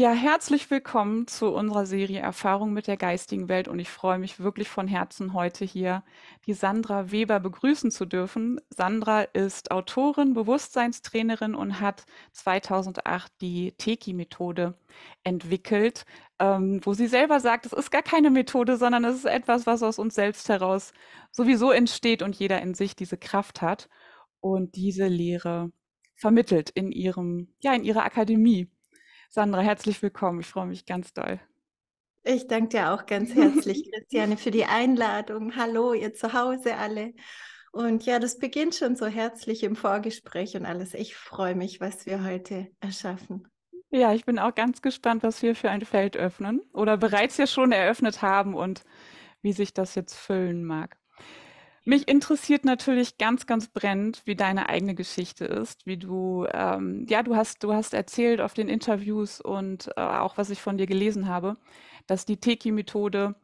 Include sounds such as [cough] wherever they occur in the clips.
Ja, herzlich willkommen zu unserer Serie Erfahrung mit der geistigen Welt und ich freue mich wirklich von Herzen heute hier die Sandra Weber begrüßen zu dürfen. Sandra ist Autorin, Bewusstseinstrainerin und hat 2008 die Teki-Methode entwickelt, ähm, wo sie selber sagt, es ist gar keine Methode, sondern es ist etwas, was aus uns selbst heraus sowieso entsteht und jeder in sich diese Kraft hat und diese Lehre vermittelt in ihrem, ja, in ihrer Akademie. Sandra, herzlich willkommen. Ich freue mich ganz doll. Ich danke dir auch ganz herzlich, Christiane, für die Einladung. Hallo, ihr zu Hause alle. Und ja, das beginnt schon so herzlich im Vorgespräch und alles. Ich freue mich, was wir heute erschaffen. Ja, ich bin auch ganz gespannt, was wir für ein Feld öffnen oder bereits ja schon eröffnet haben und wie sich das jetzt füllen mag. Mich interessiert natürlich ganz, ganz brennend, wie deine eigene Geschichte ist, wie du, ähm, ja, du hast, du hast erzählt auf den Interviews und äh, auch was ich von dir gelesen habe, dass die Teki-Methode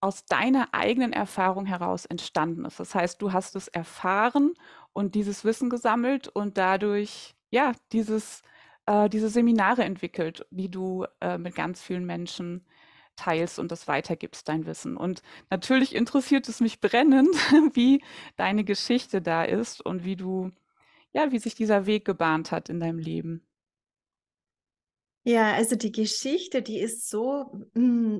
aus deiner eigenen Erfahrung heraus entstanden ist. Das heißt, du hast es erfahren und dieses Wissen gesammelt und dadurch, ja, dieses, äh, diese Seminare entwickelt, die du äh, mit ganz vielen Menschen teilst und das weitergibst, dein Wissen. Und natürlich interessiert es mich brennend, [laughs] wie deine Geschichte da ist und wie du, ja, wie sich dieser Weg gebahnt hat in deinem Leben. Ja, also die Geschichte, die ist so mm,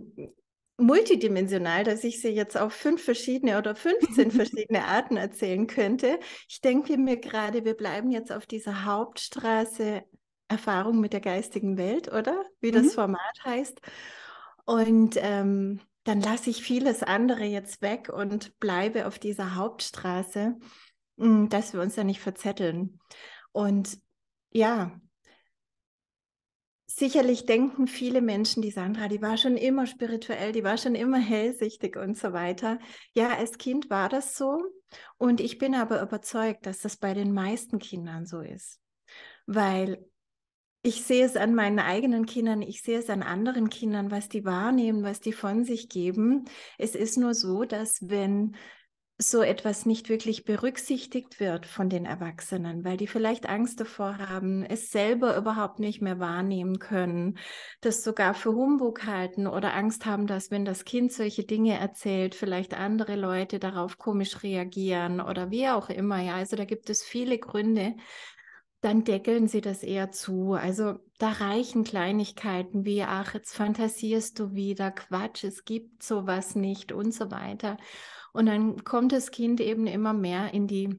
multidimensional, dass ich sie jetzt auf fünf verschiedene oder 15 [laughs] verschiedene Arten erzählen könnte. Ich denke mir gerade, wir bleiben jetzt auf dieser Hauptstraße Erfahrung mit der geistigen Welt, oder? Wie mhm. das Format heißt. Und ähm, dann lasse ich vieles andere jetzt weg und bleibe auf dieser Hauptstraße, hm, dass wir uns da nicht verzetteln. Und ja, sicherlich denken viele Menschen, die Sandra, die war schon immer spirituell, die war schon immer hellsichtig und so weiter. Ja, als Kind war das so. Und ich bin aber überzeugt, dass das bei den meisten Kindern so ist. Weil ich sehe es an meinen eigenen Kindern, ich sehe es an anderen Kindern, was die wahrnehmen, was die von sich geben. Es ist nur so, dass wenn so etwas nicht wirklich berücksichtigt wird von den Erwachsenen, weil die vielleicht Angst davor haben, es selber überhaupt nicht mehr wahrnehmen können, das sogar für Humbug halten oder Angst haben, dass wenn das Kind solche Dinge erzählt, vielleicht andere Leute darauf komisch reagieren oder wie auch immer. Ja, also da gibt es viele Gründe, dann deckeln sie das eher zu. Also da reichen Kleinigkeiten wie, ach, jetzt fantasierst du wieder, Quatsch, es gibt sowas nicht und so weiter. Und dann kommt das Kind eben immer mehr in die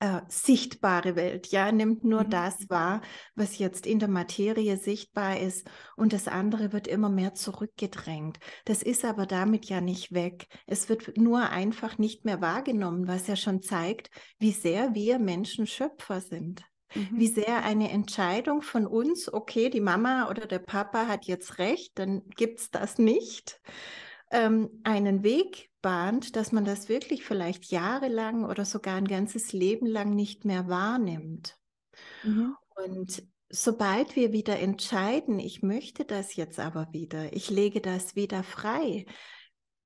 äh, sichtbare Welt, ja, nimmt nur mhm. das wahr, was jetzt in der Materie sichtbar ist und das andere wird immer mehr zurückgedrängt. Das ist aber damit ja nicht weg. Es wird nur einfach nicht mehr wahrgenommen, was ja schon zeigt, wie sehr wir Menschen Schöpfer sind mhm. wie sehr eine Entscheidung von uns, okay, die Mama oder der Papa hat jetzt recht, dann gibt es das nicht, ähm, einen Weg bahnt, dass man das wirklich vielleicht jahrelang oder sogar ein ganzes Leben lang nicht mehr wahrnimmt. Mhm. Und sobald wir wieder entscheiden, ich möchte das jetzt aber wieder, ich lege das wieder frei,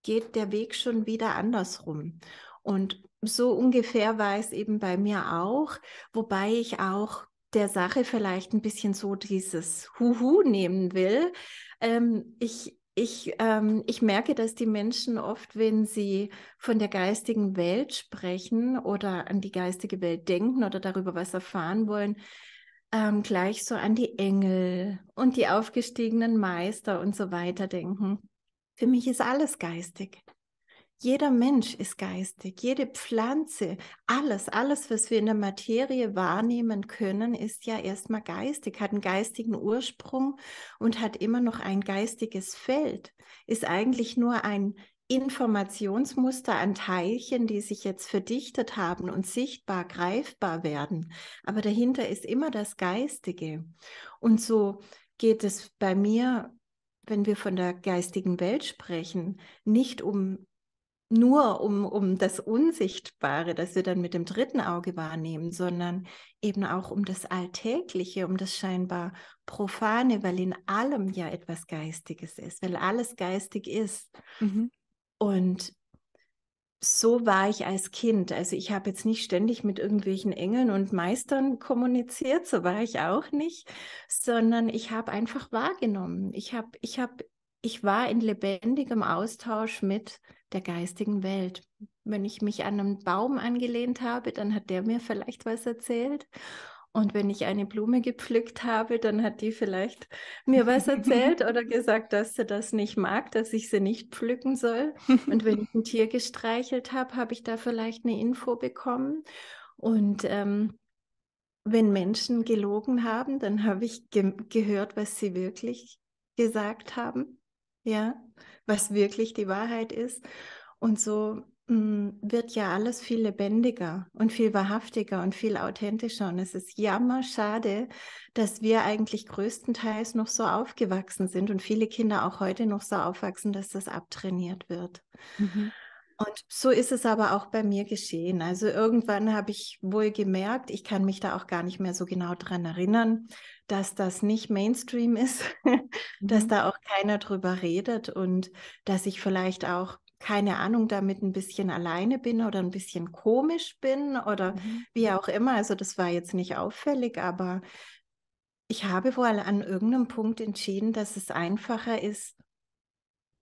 geht der Weg schon wieder andersrum. Und so ungefähr war es eben bei mir auch, wobei ich auch der Sache vielleicht ein bisschen so dieses Huhu nehmen will. Ähm, ich, ich, ähm, ich merke, dass die Menschen oft, wenn sie von der geistigen Welt sprechen oder an die geistige Welt denken oder darüber was erfahren wollen, ähm, gleich so an die Engel und die aufgestiegenen Meister und so weiter denken. Für mich ist alles geistig. Jeder Mensch ist geistig, jede Pflanze, alles, alles, was wir in der Materie wahrnehmen können, ist ja erstmal geistig, hat einen geistigen Ursprung und hat immer noch ein geistiges Feld, ist eigentlich nur ein Informationsmuster an Teilchen, die sich jetzt verdichtet haben und sichtbar, greifbar werden. Aber dahinter ist immer das Geistige. Und so geht es bei mir wenn wir von der geistigen Welt sprechen, nicht um nur um, um das Unsichtbare, das wir dann mit dem dritten Auge wahrnehmen, sondern eben auch um das Alltägliche, um das scheinbar Profane, weil in allem ja etwas Geistiges ist, weil alles geistig ist. Mhm. Und so war ich als Kind. Also ich habe jetzt nicht ständig mit irgendwelchen Engeln und Meistern kommuniziert, so war ich auch nicht, sondern ich habe einfach wahrgenommen. Ich habe, ich habe, ich war in lebendigem Austausch mit der geistigen Welt. Wenn ich mich an einen Baum angelehnt habe, dann hat der mir vielleicht was erzählt. Und wenn ich eine Blume gepflückt habe, dann hat die vielleicht mir was [laughs] erzählt oder gesagt, dass sie das nicht mag, dass ich sie nicht pflücken soll. Und wenn ich ein [laughs] Tier gestreichelt habe, habe ich da vielleicht eine Info bekommen. Und ähm, wenn Menschen gelogen haben, dann habe ich ge gehört, was sie wirklich gesagt haben. Ja, was wirklich die Wahrheit ist. Und so mh, mm, wird ja alles viel lebendiger und viel wahrhaftiger und viel authentischer. Und es ist jammer schade, dass wir eigentlich größtenteils noch so aufgewachsen sind und viele Kinder auch heute noch so aufwachsen, dass das abtrainiert wird. Mhm. Und so ist es aber auch bei mir geschehen. Also irgendwann habe ich wohl gemerkt, ich kann mich da auch gar nicht mehr so genau dran erinnern, dass das nicht Mainstream ist, [laughs] dass mhm. da auch keiner drüber redet und dass ich vielleicht auch keine Ahnung, damit ein bisschen alleine bin oder ein bisschen komisch bin oder mhm. wie auch immer. Also das war jetzt nicht auffällig, aber ich habe wohl an irgendeinem Punkt entschieden, dass es einfacher ist,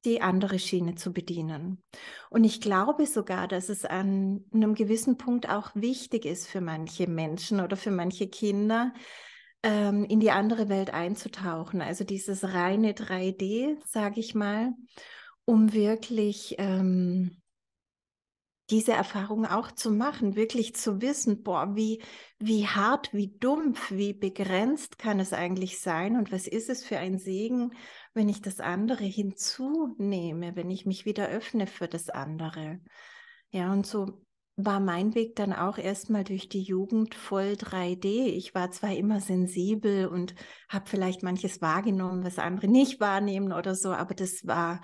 die andere Schiene zu bedienen. Und ich glaube sogar, dass es an einem gewissen Punkt auch wichtig ist für manche Menschen oder für manche Kinder, ähm, in die andere Welt einzutauchen. Also dieses reine 3D, sage ich mal, um wirklich ähm, diese Erfahrung auch zu machen, wirklich zu wissen, boah, wie, wie hart, wie dumpf, wie begrenzt kann es eigentlich sein und was ist es für ein Segen, wenn ich das andere hinzunehme, wenn ich mich wieder öffne für das andere. Ja, und so war mein Weg dann auch erstmal durch die Jugend voll 3D. Ich war zwar immer sensibel und habe vielleicht manches wahrgenommen, was andere nicht wahrnehmen oder so, aber das war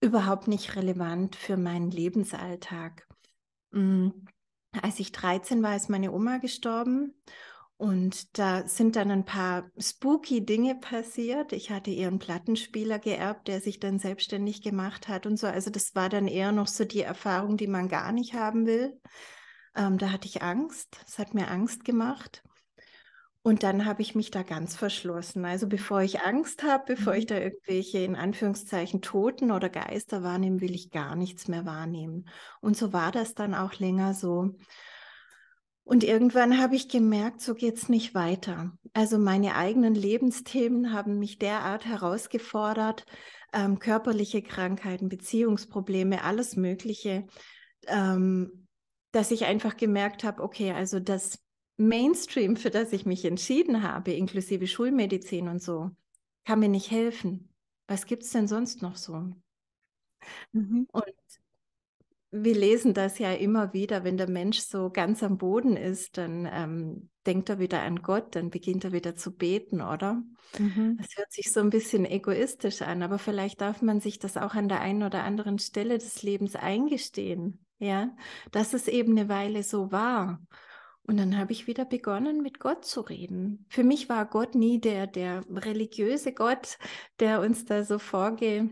überhaupt nicht relevant für meinen Lebensalltag. Mm, als ich 13 war, ist meine Oma gestorben und da sind dann ein paar spooky Dinge passiert. Ich hatte ihren Plattenspieler geerbt, der sich dann selbstständig gemacht hat und so. Also das war dann eher noch so die Erfahrung, die man gar nicht haben will. Ähm, da hatte ich Angst. Es hat mir Angst gemacht. Und dann habe ich mich da ganz verschlossen. Also bevor ich Angst habe, bevor mhm. ich da irgendwelche in Anführungszeichen Toten oder Geister wahrnehme, will ich gar nichts mehr wahrnehmen. Und so war das dann auch länger so. Und irgendwann habe ich gemerkt, so geht es nicht weiter. Also meine eigenen Lebensthemen haben mich derart herausgefordert, ähm, körperliche Krankheiten, Beziehungsprobleme, alles Mögliche, ähm, dass ich einfach gemerkt habe, okay, also das Mainstream, für das ich mich entschieden habe, inklusive Schulmedizin und so, kann mir nicht helfen. Was gibt es denn sonst noch so? Mhm. Und wir lesen das ja immer wieder, wenn der Mensch so ganz am Boden ist, dann ähm, denkt er wieder an Gott, dann beginnt er wieder zu beten, oder? Es mhm. hört sich so ein bisschen egoistisch an, aber vielleicht darf man sich das auch an der einen oder anderen Stelle des Lebens eingestehen, ja, dass es eben eine Weile so war. Und dann habe ich wieder begonnen, mit Gott zu reden. Für mich war Gott nie der, der religiöse Gott, der uns da so vorge,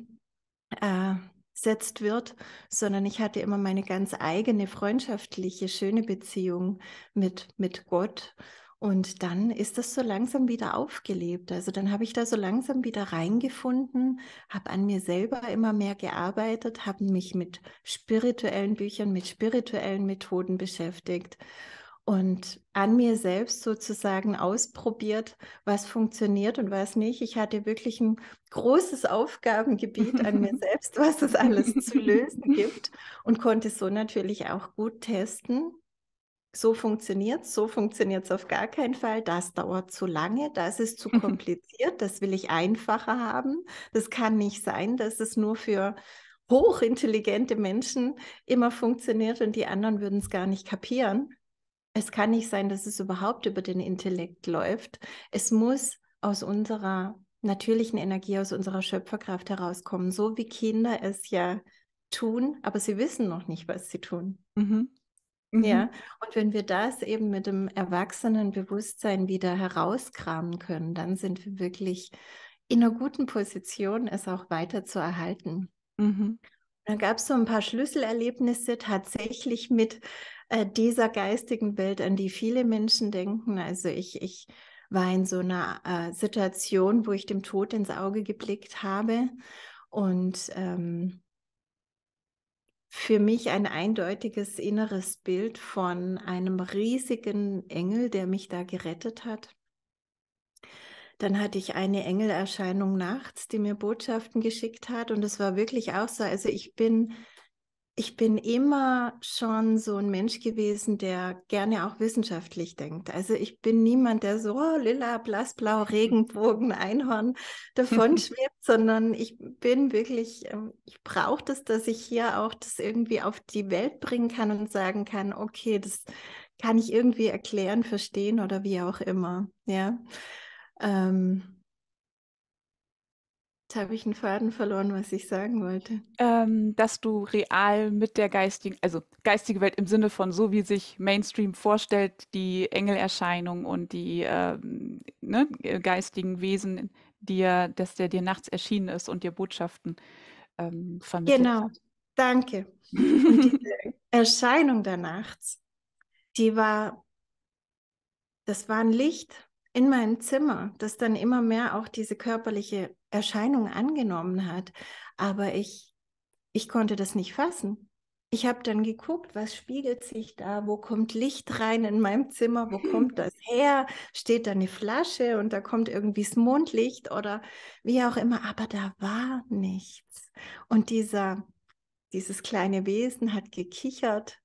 äh, gesetzt wird, sondern ich hatte immer meine ganz eigene freundschaftliche, schöne Beziehung mit, mit Gott. Und dann ist das so langsam wieder aufgelebt. Also dann habe ich da so langsam wieder reingefunden, habe an mir selber immer mehr gearbeitet, habe mich mit spirituellen Büchern, mit spirituellen Methoden beschäftigt und an mir selbst sozusagen ausprobiert, was funktioniert und was nicht. Ich hatte wirklich ein großes Aufgabengebiet an mir [laughs] selbst, was es alles zu lösen gibt und konnte so natürlich auch gut testen. So funktioniert es, so funktioniert es auf gar keinen Fall. Das dauert zu lange, das ist zu [laughs] kompliziert, das will ich einfacher haben. Das kann nicht sein, dass es nur für hochintelligente Menschen immer funktioniert und die anderen würden es gar nicht kapieren. Es kann nicht sein, dass es überhaupt über den Intellekt läuft. Es muss aus unserer natürlichen Energie, aus unserer Schöpferkraft herauskommen, so wie Kinder es ja tun, aber sie wissen noch nicht, was sie tun. Mhm. Mhm. Ja, und wenn wir das eben mit dem Erwachsenenbewusstsein wieder herauskramen können, dann sind wir wirklich in einer guten Position, es auch weiter zu erhalten. Mhm. Da gab es so ein paar Schlüsselerlebnisse tatsächlich mit äh, dieser geistigen Welt, an die viele Menschen denken. Also ich, ich war in so einer äh, Situation, wo ich dem Tod ins Auge geblickt habe und ähm, für mich ein eindeutiges inneres Bild von einem riesigen Engel, der mich da gerettet hat. Dann hatte ich eine Engelerscheinung nachts, die mir Botschaften geschickt hat. Und es war wirklich auch so. Also ich bin, ich bin immer schon so ein Mensch gewesen, der gerne auch wissenschaftlich denkt. Also ich bin niemand, der so oh, lila, blassblau, Regenbogen, Einhorn davon [laughs] schwebt, sondern ich bin wirklich, ähm, ich brauche das, dass ich hier auch das irgendwie auf die Welt bringen kann und sagen kann, okay, das kann ich irgendwie erklären, verstehen oder wie auch immer. Ja. Ähm, jetzt habe ich einen Faden verloren, was ich sagen wollte. Ähm, dass du real mit der geistigen, also geistige Welt im Sinne von so, wie sich Mainstream vorstellt, die Engelerscheinung und die ähm, ne, äh, ne, geistigen Wesen dir, dass der dir nachts erschienen ist und dir Botschaften ähm, vermittelt. Genau, danke. diese [laughs] Erscheinung der Nachts, die war, das war ein Licht, in meinem Zimmer, das dann immer mehr auch diese körperliche Erscheinung angenommen hat. Aber ich, ich konnte das nicht fassen. Ich habe dann geguckt, was spiegelt sich da, wo kommt Licht rein in meinem Zimmer, wo kommt [laughs] das her, steht da eine Flasche und da kommt irgendwie das Mondlicht oder wie auch immer, aber da war nichts. Und dieser, dieses kleine Wesen hat gekichert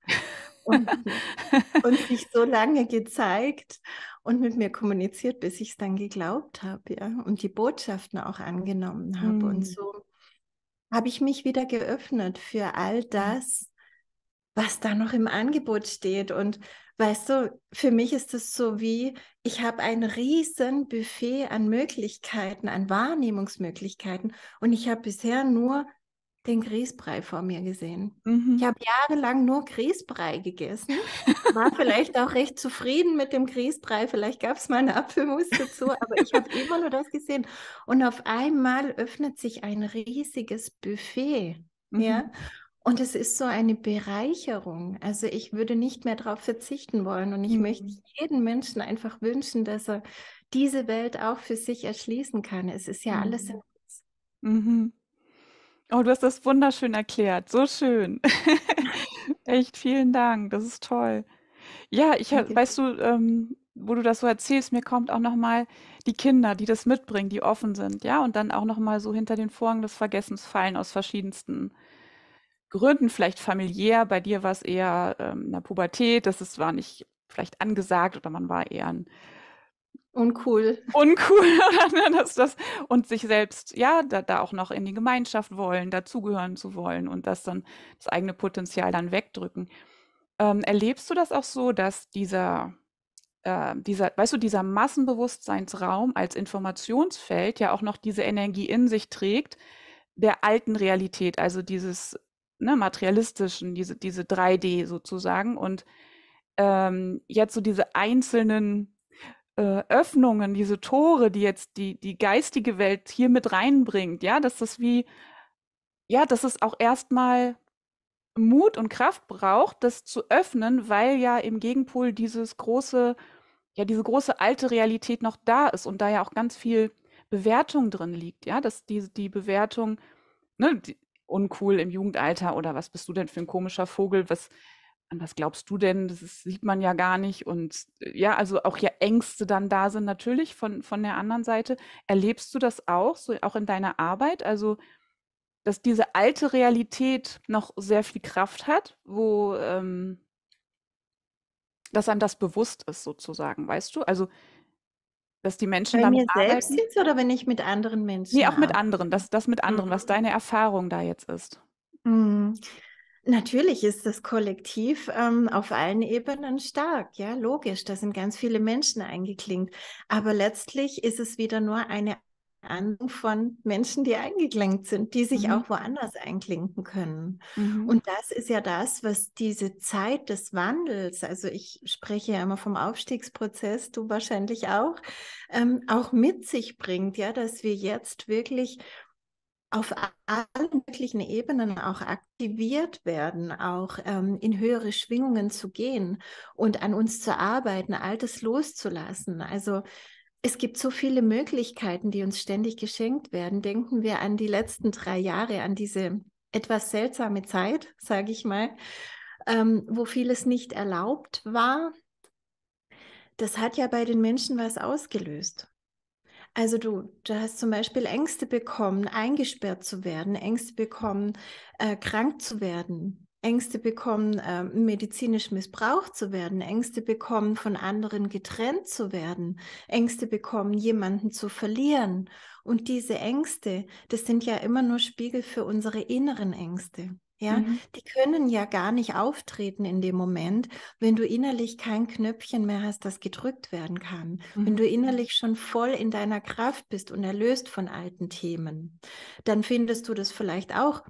und, [laughs] und sich so lange gezeigt und mit mir kommuniziert, bis ich es dann geglaubt habe, ja, und die Botschaften auch angenommen habe. Mhm. Und so habe ich mich wieder geöffnet für all das, was da noch im Angebot steht. Und weißt du, für mich ist es so wie, ich habe ein riesen Buffet an Möglichkeiten, an Wahrnehmungsmöglichkeiten und ich habe bisher nur den Grießbrei vor mir gesehen. Mhm. Ich habe jahrelang nur Grießbrei gegessen, war vielleicht auch recht zufrieden mit dem Grießbrei, vielleicht gab es mal eine Apfelmus dazu, aber ich habe immer nur das gesehen. Und auf einmal öffnet sich ein riesiges Buffet. Mhm. Ja? Und es ist so eine Bereicherung. Also ich würde nicht mehr darauf verzichten wollen. Und ich mhm. möchte jedem Menschen einfach wünschen, dass er diese Welt auch für sich erschließen kann. Es ist ja alles in mhm. uns. Mhm. Oh, du hast das wunderschön erklärt. So schön. [laughs] Echt, vielen Dank. Das ist toll. Ja, ich Danke. weißt du, ähm, wo du das so erzählst, mir kommt auch noch mal die Kinder, die das mitbringen, die offen sind, ja, und dann auch noch mal so hinter den Vorhang des Vergessens fallen aus verschiedensten Gründen, vielleicht familiär. Bei dir war es eher ähm, in der Pubertät, das ist, war nicht vielleicht angesagt oder man war eher ein Uncool. Uncool, [laughs] ne, dass das und sich selbst, ja, da, da auch noch in die Gemeinschaft wollen, dazugehören zu wollen und das dann das eigene Potenzial dann wegdrücken. Ähm, erlebst du das auch so, dass dieser, äh, dieser, weißt du, dieser Massenbewusstseinsraum als Informationsfeld ja auch noch diese Energie in sich trägt, der alten Realität, also dieses ne, materialistischen, diese, diese 3D sozusagen und ähm, jetzt so diese einzelnen äh, Öffnungen, diese Tore, die jetzt die, die geistige Welt hier mit reinbringt, ja, dass das wie, ja, dass es auch erstmal Mut und Kraft braucht, das zu öffnen, weil ja im Gegenpol dieses große, ja, diese große alte Realität noch da ist und da ja auch ganz viel Bewertung drin liegt, ja, dass die, die Bewertung, ne, die, uncool im Jugendalter oder was bist du denn für ein komischer Vogel, was an was glaubst du denn? Das ist, sieht man ja gar nicht. Und äh, ja, also auch ja Ängste dann da sind natürlich von, von der anderen Seite. Erlebst du das auch, so auch in deiner Arbeit? Also, dass diese alte Realität noch sehr viel Kraft hat, wo ähm, dass einem das bewusst ist, sozusagen, weißt du? Also, dass die Menschen Bei damit mir arbeiten. selbst jetzt oder wenn ich mit anderen Menschen? Nee, auch mit anderen, dass das mit anderen, mhm. was deine Erfahrung da jetzt ist. Mhm. Natürlich ist das Kollektiv ähm, auf allen Ebenen stark, ja, logisch, da sind ganz viele Menschen eingeklinkt. Aber letztlich ist es wieder nur eine Ahnung von Menschen, die eingeklinkt sind, die sich mhm. auch woanders einklinken können. Mhm. Und das ist ja das, was diese Zeit des Wandels, also ich spreche ja immer vom Aufstiegsprozess, du wahrscheinlich auch, ähm, auch mit sich bringt, ja, dass wir jetzt wirklich auf allen möglichen Ebenen auch aktiviert werden, auch ähm, in höhere Schwingungen zu gehen und an uns zu arbeiten, Altes loszulassen. Also es gibt so viele Möglichkeiten, die uns ständig geschenkt werden. Denken wir an die letzten drei Jahre, an diese etwas seltsame Zeit, sage ich mal, ähm, wo vieles nicht erlaubt war. Das hat ja bei den Menschen was ausgelöst. Also du, du hast zum Beispiel Ängste bekommen, eingesperrt zu werden, Ängste bekommen, äh, krank zu werden, Ängste bekommen, äh, medizinisch missbraucht zu werden, Ängste bekommen, von anderen getrennt zu werden, Ängste bekommen, jemanden zu verlieren. Und diese Ängste, das sind ja immer nur Spiegel für unsere inneren Ängste. Ja, mhm. die können ja gar nicht auftreten in dem Moment, wenn du innerlich kein Knöpfchen mehr hast, das gedrückt werden kann. Mhm. Wenn du innerlich schon voll in deiner Kraft bist und erlöst von alten Themen, dann findest du das vielleicht auch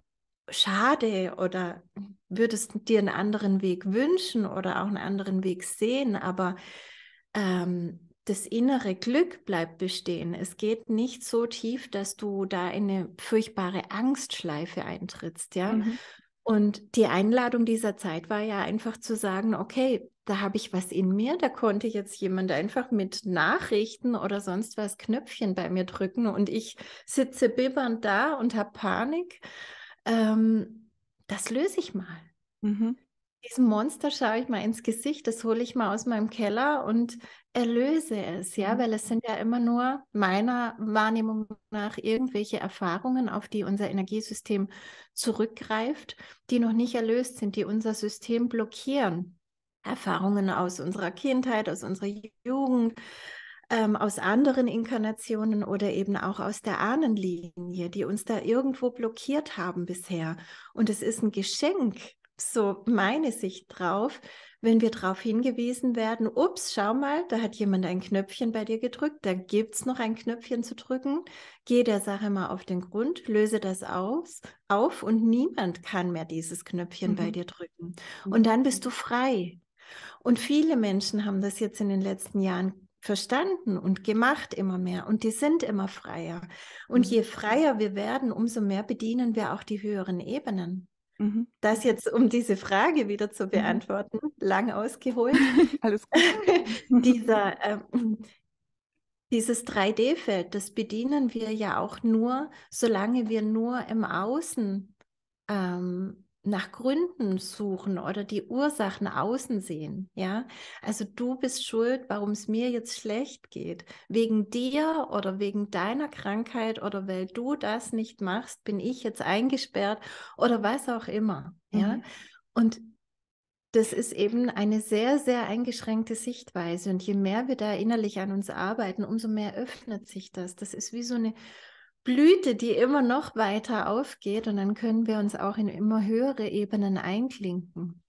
schade oder würdest dir einen anderen Weg wünschen oder auch einen anderen Weg sehen, aber ähm, das innere Glück bleibt bestehen. Es geht nicht so tief, dass du da in eine furchtbare Angstschleife eintrittst, ja. Mhm. Und die Einladung dieser Zeit war ja einfach zu sagen, okay, da habe ich was in mir, da konnte jetzt jemand einfach mit Nachrichten oder sonst was Knöpfchen bei mir drücken und ich sitze bibbernd da und habe Panik. Ähm, das löse ich mal. Mhm diesem Monster schaue ich mal ins Gesicht, das hole ich mal aus meinem Keller und erlöse es, ja, mhm. weil es sind ja immer nur meiner Wahrnehmung nach irgendwelche Erfahrungen, auf die unser Energiesystem zurückgreift, die noch nicht erlöst sind, die unser System blockieren. Erfahrungen aus unserer Kindheit, aus unserer Jugend, ähm, aus anderen Inkarnationen oder eben auch aus der Ahnenlinie, die uns da irgendwo blockiert haben bisher. Und es ist ein Geschenk, so meine Sicht drauf, wenn wir darauf hingewiesen werden, ups, schau mal, da hat jemand ein Knöpfchen bei dir gedrückt, da gibt es noch ein Knöpfchen zu drücken, geh der Sache mal auf den Grund, löse das aus, auf und niemand kann mehr dieses Knöpfchen mhm. bei dir drücken. Mhm. Und dann bist du frei. Und viele Menschen haben das jetzt in den letzten Jahren verstanden und gemacht immer mehr und die sind immer freier. Und mhm. je freier wir werden, umso mehr bedienen wir auch die höheren Ebenen. Mhm. Das jetzt, um diese Frage wieder zu mhm. beantworten, mhm. lang ausgeholt. [laughs] Alles gut. [laughs] dieser, äh, dieses 3D-Feld, das bedienen wir ja auch nur, solange wir nur im Außen ähm, nach Gründen suchen oder die Ursachen außen sehen, ja? Also du bist schuld, warum es mir jetzt schlecht geht. Wegen dir oder wegen deiner Krankheit oder weil du das nicht machst, bin ich jetzt eingesperrt oder was auch immer, mhm. ja? Und das ist eben eine sehr, sehr eingeschränkte Sichtweise. Und je mehr wir da innerlich an uns arbeiten, umso mehr öffnet sich das. Das ist wie so eine Blüte, die immer noch weiter aufgeht und dann können wir uns auch in immer höhere Ebenen einklinken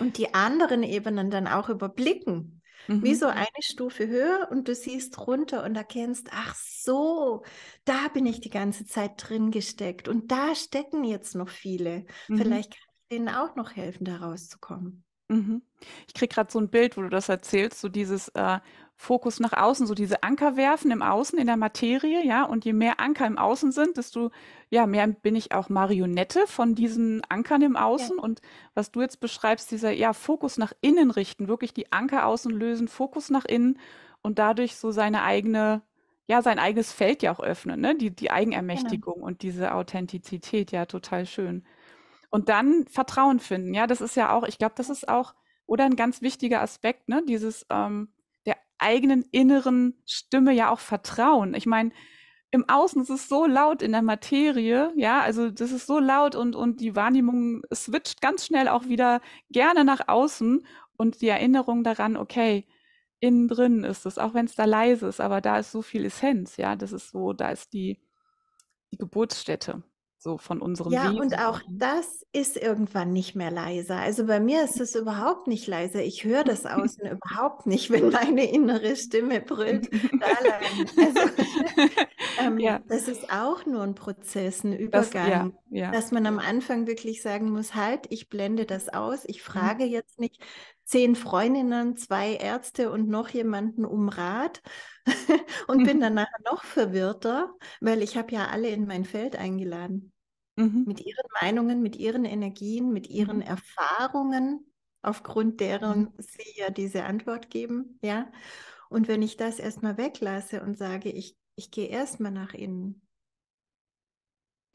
und die anderen Ebenen dann auch überblicken. Mhm. Wie so eine Stufe höher und du siehst runter und erkennst, ach so, da bin ich die ganze Zeit drin gesteckt und da stecken jetzt noch viele. Mhm. Vielleicht kann ich denen auch noch helfen, da rauszukommen. Mhm. Ich kriege gerade so ein Bild, wo du das erzählst, so dieses, äh, Fokus nach außen, so diese Anker werfen im Außen, in der Materie, ja. Und je mehr Anker im Außen sind, desto ja, mehr bin ich auch Marionette von diesen Ankern im Außen. Ja. Und was du jetzt beschreibst, dieser ja, Fokus nach innen richten, wirklich die Anker außen lösen, Fokus nach innen und dadurch so seine eigene, ja, sein eigenes Feld ja auch öffnen, ne? Die, die Eigenermächtigung genau. und diese Authentizität, ja, total schön. Und dann Vertrauen finden, ja, das ist ja auch, ich glaube, das ist auch, oder ein ganz wichtiger Aspekt, ne? Dieses ähm, eigenen inneren Stimme ja auch vertrauen. Ich meine, im Außen ist es so laut in der Materie, ja, also das ist so laut und, und die Wahrnehmung switcht ganz schnell auch wieder gerne nach außen und die Erinnerung daran, okay, innen drin ist es, auch wenn es da leise ist, aber da ist so viel Essenz, ja, das ist so, da ist die, die Geburtsstätte so von unserem Ja, Wesen. und auch das ist irgendwann nicht mehr leiser. Also bei mir ist es überhaupt nicht leiser. Ich höre das außen überhaupt nicht, wenn meine innere Stimme brüllt. also, [laughs] ähm, ja. Das ist auch nur ein Prozess, ein Übergang, das, ja, ja. dass man am Anfang wirklich sagen muss, halt, ich blende das aus, ich mhm. frage mhm. jetzt nicht zehn Freundinnen, zwei Ärzte und noch jemanden um Rat, [laughs] und bin mhm. danach noch verwirrter, weil ich habe ja alle in mein Feld eingeladen. Mhm. Mit ihren Meinungen, mit ihren Energien, mit ihren mhm. Erfahrungen, aufgrund deren mhm. sie ja diese Antwort geben, ja. Und wenn ich das erstmal weglasse und sage, ich, ich gehe erstmal nach innen,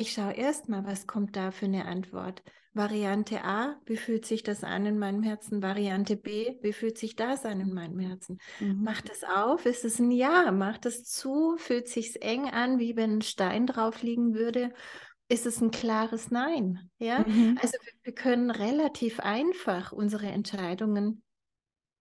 ich schaue erstmal, was kommt da für eine Antwort. Variante A, wie fühlt sich das an in meinem Herzen? Variante B, wie fühlt sich das an in meinem Herzen? Mhm. Macht es auf? Ist es ein Ja? Macht es zu? Fühlt sich es eng an, wie wenn ein Stein drauf liegen würde? Ist es ein klares Nein? Ja, mhm. also wir, wir können relativ einfach unsere Entscheidungen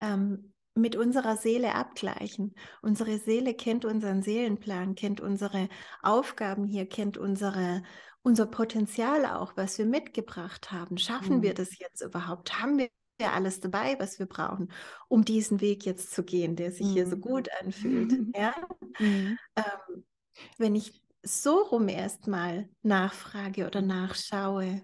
ähm, mit unserer Seele abgleichen. Unsere Seele kennt unseren Seelenplan, kennt unsere Aufgaben hier, kennt unsere, unser Potenzial auch, was wir mitgebracht haben. Schaffen mhm. wir das jetzt überhaupt? Haben wir alles dabei, was wir brauchen, um diesen Weg jetzt zu gehen, der sich mhm. hier so mhm. gut anfühlt? [laughs] Ja? Mhm. Ähm, wenn ich so rum erstmal nachfrage oder nachschaue,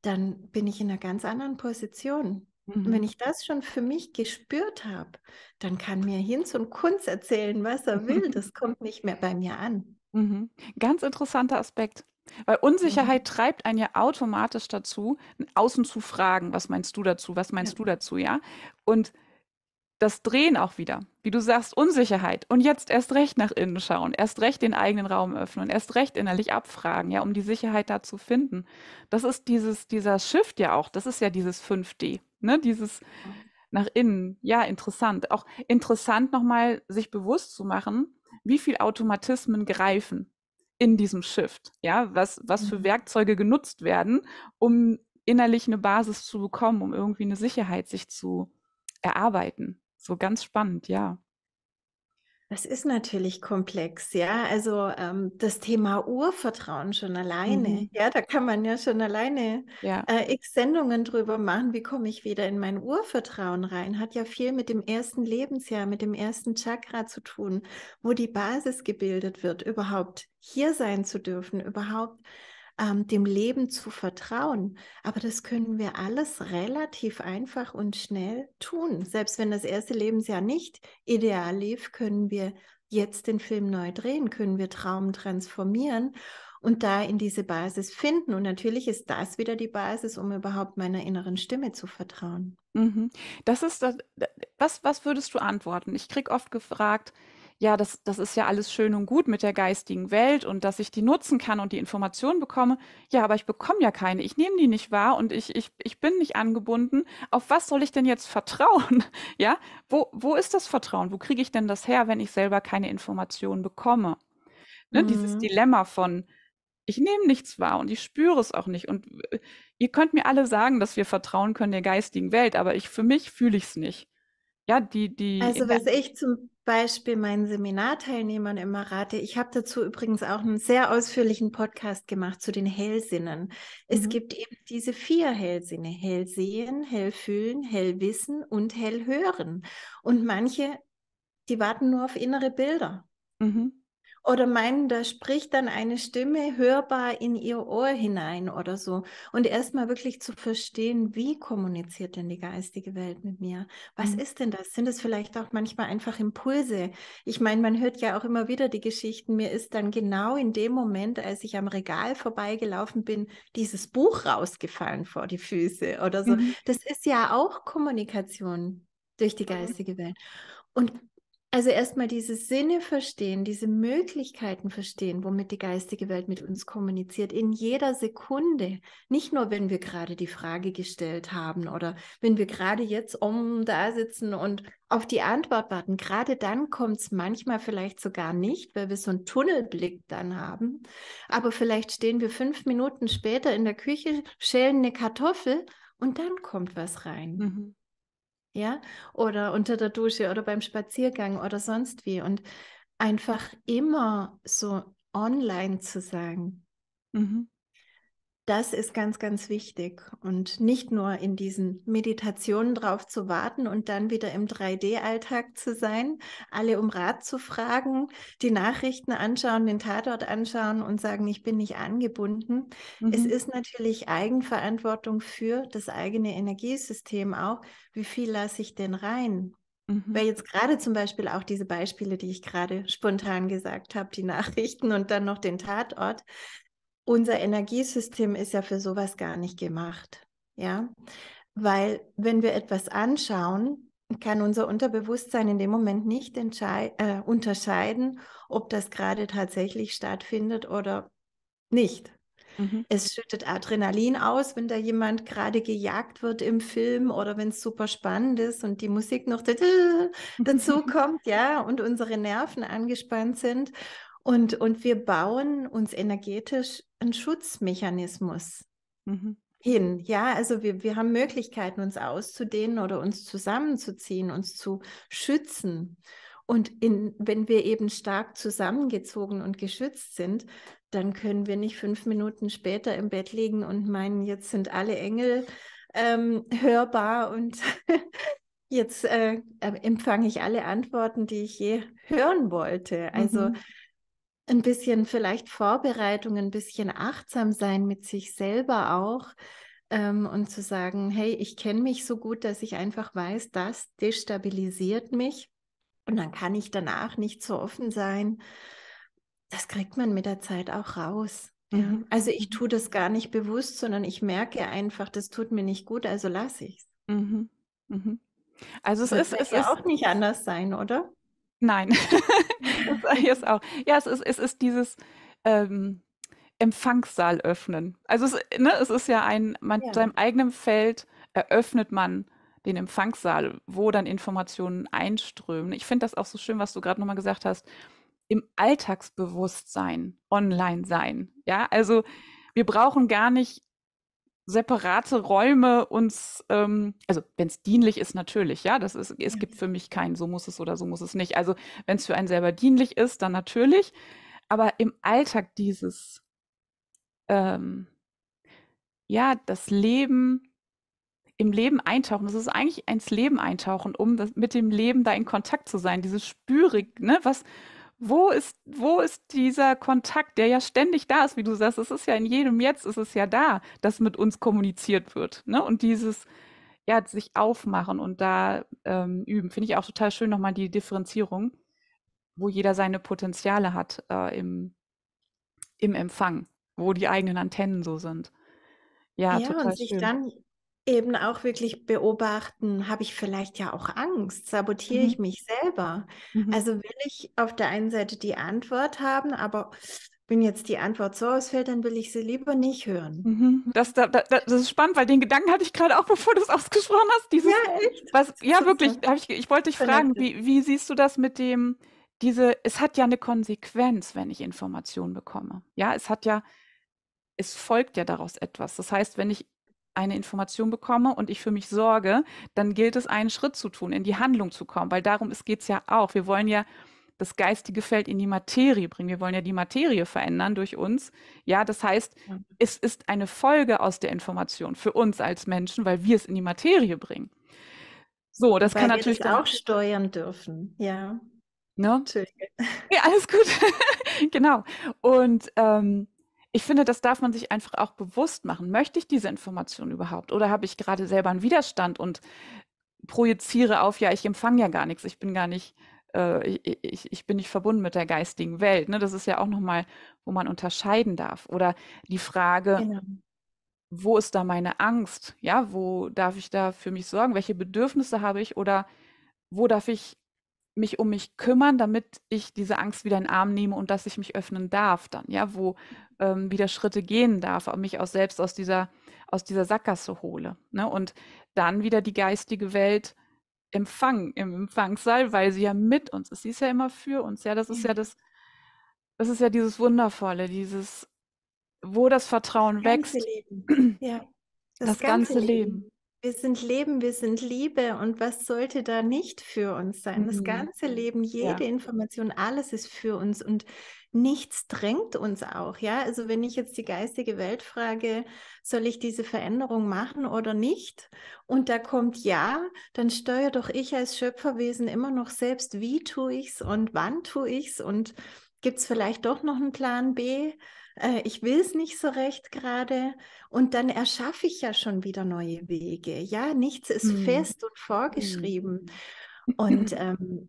dann bin ich in einer ganz anderen Position. Und wenn mhm. ich das schon für mich gespürt habe, dann kann mir Hinz und Kunz erzählen, was er will. [laughs] Das kommt nicht mehr bei mir an. Mhm. Ganz interessanter Aspekt. Weil mhm. Unsicherheit mhm. treibt einen ja automatisch dazu, außen zu fragen, was meinst du dazu, was meinst ja. du dazu, ja? Und das Drehen auch wieder, wie du sagst, Unsicherheit und jetzt erst recht nach innen schauen, erst recht den eigenen Raum öffnen und erst recht innerlich abfragen, ja, um die Sicherheit da zu finden. Das ist dieses, dieser Shift ja auch, das ist ja dieses 5D. Ne? Dieses nach innen. Ja, interessant. Auch interessant nochmal sich bewusst zu machen, wie viel Automatismen greifen in diesem Shift. Ja, was, was für mhm. Werkzeuge genutzt werden, um innerlich eine Basis zu bekommen, um irgendwie eine Sicherheit sich zu erarbeiten. So ganz spannend, ja. Das ist natürlich komplex, ja. Also ähm, das Thema Urvertrauen schon alleine, mhm. ja, da kann man ja schon alleine ja. Äh, x Sendungen drüber machen. Wie komme ich wieder in mein Urvertrauen rein? Hat ja viel mit dem ersten Lebensjahr, mit dem ersten Chakra zu tun, wo die Basis gebildet wird, überhaupt hier sein zu dürfen, überhaupt ähm, dem Leben zu vertrauen. Aber das können wir alles relativ einfach und schnell tun. Selbst wenn das erste Lebensjahr nicht ideal lief, können wir jetzt den Film neu drehen, können wir Traum transformieren und da in diese Basis finden. Und natürlich ist das wieder die Basis, um überhaupt meiner inneren Stimme zu vertrauen. Mhm. Das ist das, was, was würdest du antworten? Ich kriege oft gefragt, ja, das, das ist ja alles schön und gut mit der geistigen Welt und dass ich die nutzen kann und die Informationen bekomme. Ja, aber ich bekomme ja keine. Ich nehme die nicht wahr und ich, ich, ich bin nicht angebunden. Auf was soll ich denn jetzt vertrauen? [laughs] ja, wo, wo ist das Vertrauen? Wo kriege ich denn das her, wenn ich selber keine Informationen bekomme? Ne, mhm. Dieses Dilemma von, ich nehme nichts wahr und ich spüre es auch nicht. Und äh, ihr könnt mir alle sagen, dass wir vertrauen können der geistigen Welt, aber ich für mich fühle ich es nicht ja, die, die. Also was ich zum Beispiel meinen Seminarteilnehmern immer rate, ich habe dazu übrigens auch einen sehr ausführlichen Podcast gemacht zu den Hellsinnen. Es mhm. gibt eben diese vier Hellsinne: Hellsehen, Hellfühlen, Hellwissen und Hellhören. Und manche, die warten nur auf innere Bilder. Mhm oder meinen, da spricht dann eine Stimme hörbar in ihr Ohr hinein oder so. Und erstmal wirklich zu verstehen, wie kommuniziert denn die geistige Welt mit mir? Was mhm. ist denn das? Sind es vielleicht auch manchmal einfach Impulse? Ich meine, man hört ja auch immer wieder die Geschichten. Mir ist dann genau in dem Moment, als ich am Regal vorbeigelaufen bin, dieses Buch rausgefallen vor die Füße oder so. Mhm. Das ist ja auch Kommunikation durch die mhm. geistige Welt. Und also erstmal diese Sinne verstehen, diese Möglichkeiten verstehen, womit die geistige Welt mit uns kommuniziert, in jeder Sekunde. Nicht nur, wenn wir gerade die Frage gestellt haben oder wenn wir gerade jetzt um da sitzen und auf die Antwort warten. Gerade dann kommt es manchmal vielleicht sogar nicht, weil wir so einen Tunnelblick dann haben. Aber vielleicht stehen wir fünf Minuten später in der Küche, schälen eine Kartoffel und dann kommt was rein. Mhm ja, oder unter der Dusche oder beim Spaziergang oder sonst wie und einfach immer so online zu sagen. Mhm. Das ist ganz, ganz wichtig. Und nicht nur in diesen Meditationen drauf zu warten und dann wieder im 3D-Alltag zu sein, alle um Rat zu fragen, die Nachrichten anschauen, den Tatort anschauen und sagen, ich bin nicht angebunden. Mhm. Es ist natürlich Eigenverantwortung für das eigene Energiesystem auch. Wie viel lasse ich denn rein? Mhm. Weil jetzt gerade zum Beispiel auch diese Beispiele, die ich gerade spontan gesagt habe, die Nachrichten und dann noch den Tatort, unser Energiesystem ist ja für sowas gar nicht gemacht. Ja, weil wenn wir etwas anschauen, kann unser Unterbewusstsein in dem Moment nicht äh, unterscheiden, ob das gerade tatsächlich stattfindet oder nicht. Mhm. Es schüttet Adrenalin aus, wenn da jemand gerade gejagt wird im Film oder wenn es super spannend ist und die Musik noch [laughs] dazu kommt, ja, und unsere Nerven angespannt sind. Und, und wir bauen uns energetisch einen Schutzmechanismus mhm. hin. Ja, also wir, wir haben Möglichkeiten, uns auszudehnen oder uns zusammenzuziehen, uns zu schützen. Und in, wenn wir eben stark zusammengezogen und geschützt sind, dann können wir nicht fünf Minuten später im Bett liegen und meinen, jetzt sind alle Engel ähm, hörbar und [laughs] jetzt äh, empfange ich alle Antworten, die ich je hören wollte. Also mhm ein bisschen vielleicht Vorbereitung, ein bisschen achtsam sein mit sich selber auch ähm, und zu sagen, hey, ich kenne mich so gut, dass ich einfach weiß, das destabilisiert mich und dann kann ich danach nicht so offen sein. Das kriegt man mit der Zeit auch raus. Ja. Mhm. Also ich mhm. tue das gar nicht bewusst, sondern ich merke einfach, das tut mir nicht gut, also lasse ich es. Mhm. Mhm. Also es das ist, es ja ist auch nicht anders sein, oder? Nein, [laughs] das sage auch. Ja, es ist, es ist dieses ähm, Empfangssaal öffnen. Also es, ne, es ist ja ein, man, ja. seinem eigenen Feld eröffnet man den Empfangssaal, wo dann Informationen einströmen. Ich finde das auch so schön, was du gerade nochmal gesagt hast, im Alltagsbewusstsein online sein. Ja, also wir brauchen gar nicht separate Räume uns, ähm, also wenn es dienlich ist, natürlich, ja, das ist, es gibt für mich keinen, so muss es oder so muss es nicht. Also wenn es für einen selber dienlich ist, dann natürlich. Aber im Alltag dieses, ähm, ja, das Leben, im Leben eintauchen, das ist eigentlich ins Leben eintauchen, um das, mit dem Leben da in Kontakt zu sein, dieses Spürig, ne, was, wo ist, wo ist dieser Kontakt, der ja ständig da ist, wie du sagst, es ist ja in jedem Jetzt, es ist ja da, dass mit uns kommuniziert wird. Ne? Und dieses, ja, sich aufmachen und da ähm, üben, finde ich auch total schön nochmal die Differenzierung, wo jeder seine Potenziale hat äh, im, im Empfang, wo die eigenen Antennen so sind. Ja, ja total und sich schön. dann eben auch wirklich beobachten, habe ich vielleicht ja auch Angst, sabotiere mhm. ich mich selber. Mhm. Also will ich auf der einen Seite die Antwort haben, aber wenn jetzt die Antwort so ausfällt, dann will ich sie lieber nicht hören. Mhm. Das, das, das, ist spannend, weil den Gedanken hatte ich gerade auch, [laughs] bevor du es ausgesprochen hast. Dieses, ja, echt? Was, ja wirklich. Ich, ich, wollte dich fragen, wie, wie siehst du das mit dem, diese, es hat ja eine Konsequenz, wenn ich Informationen bekomme. Ja, es hat ja, es folgt ja daraus etwas. Das heißt, wenn ich eine Information bekomme und ich für mich sorge, dann gilt es, einen Schritt zu tun, in die Handlung zu kommen, weil darum geht es ja auch. Wir wollen ja das geistige Feld in die Materie bringen. Wir wollen ja die Materie verändern durch uns. Ja, das heißt, ja. es ist eine Folge aus der Information für uns als Menschen, weil wir es in die Materie bringen. So, das weil kann natürlich das auch steuern dürfen. Ja. Ne? Ja, alles gut. [laughs] genau. Und ähm, ich finde, das darf man sich einfach auch bewusst machen. Möchte ich diese Information überhaupt? Oder habe ich gerade selber einen Widerstand und projiziere auf, ja, ich empfange ja gar nichts, ich bin gar nicht, äh, ich, ich, bin nicht verbunden mit der geistigen Welt. Ne? Das ist ja auch nochmal, wo man unterscheiden darf. Oder die Frage, genau. wo ist da meine Angst? Ja, wo darf ich da für mich sorgen? Welche Bedürfnisse habe ich? Oder wo darf ich mich um mich kümmern, damit ich diese Angst wieder in den Arm nehme und dass ich mich öffnen darf dann? Ja, wo, ähm, wieder Schritte gehen darf, mich auch selbst aus dieser, aus dieser Sackgasse hole. Ne? Und dann wieder die geistige Welt empfangen, im Empfangssaal, weil sie ja mit uns ist. Sie ist ja immer für uns. Ja, das ist ja mhm. das, das ist ja dieses Wundervolle, dieses, wo das Vertrauen das wächst. [clears throat] Ja. Das, das, ganze, ganze Leben. Leben. Wir sind Leben, wir sind Liebe und was sollte da nicht für uns sein? Das mhm. ganze Leben, jede ja. Information, alles ist für uns und nichts drängt uns auch, ja. Also wenn ich jetzt die geistige Welt frage, soll ich diese Veränderung machen oder nicht? Und da kommt ja, dann steuere doch ich als Schöpferwesen immer noch selbst, wie tue ich's und wann tue ich's und gibt es vielleicht doch noch einen Plan B? Äh, ich will es nicht so recht gerade. Und dann erschaffe ich ja schon wieder neue Wege. Ja, nichts ist hm. fest und mhm. vorgeschrieben. Hm. Und ähm,